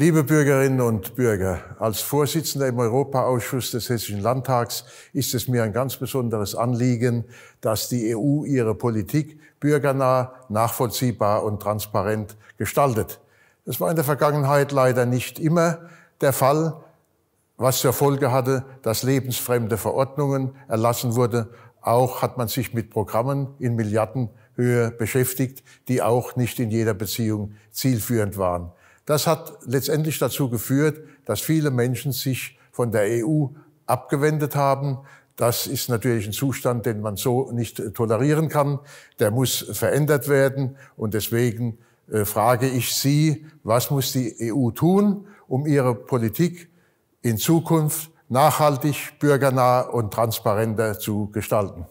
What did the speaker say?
Liebe Bürgerinnen und Bürger, als Vorsitzender im Europaausschuss des Hessischen Landtags ist es mir ein ganz besonderes Anliegen, dass die EU ihre Politik bürgernah, nachvollziehbar und transparent gestaltet. Das war in der Vergangenheit leider nicht immer der Fall, was zur Folge hatte, dass lebensfremde Verordnungen erlassen wurden. Auch hat man sich mit Programmen in Milliardenhöhe beschäftigt, die auch nicht in jeder Beziehung zielführend waren. Das hat letztendlich dazu geführt, dass viele Menschen sich von der EU abgewendet haben. Das ist natürlich ein Zustand, den man so nicht äh, tolerieren kann. Der muss verändert werden. Und deswegen äh, frage ich Sie, was muss die EU tun, um ihre Politik in Zukunft nachhaltig, bürgernah und transparenter zu gestalten?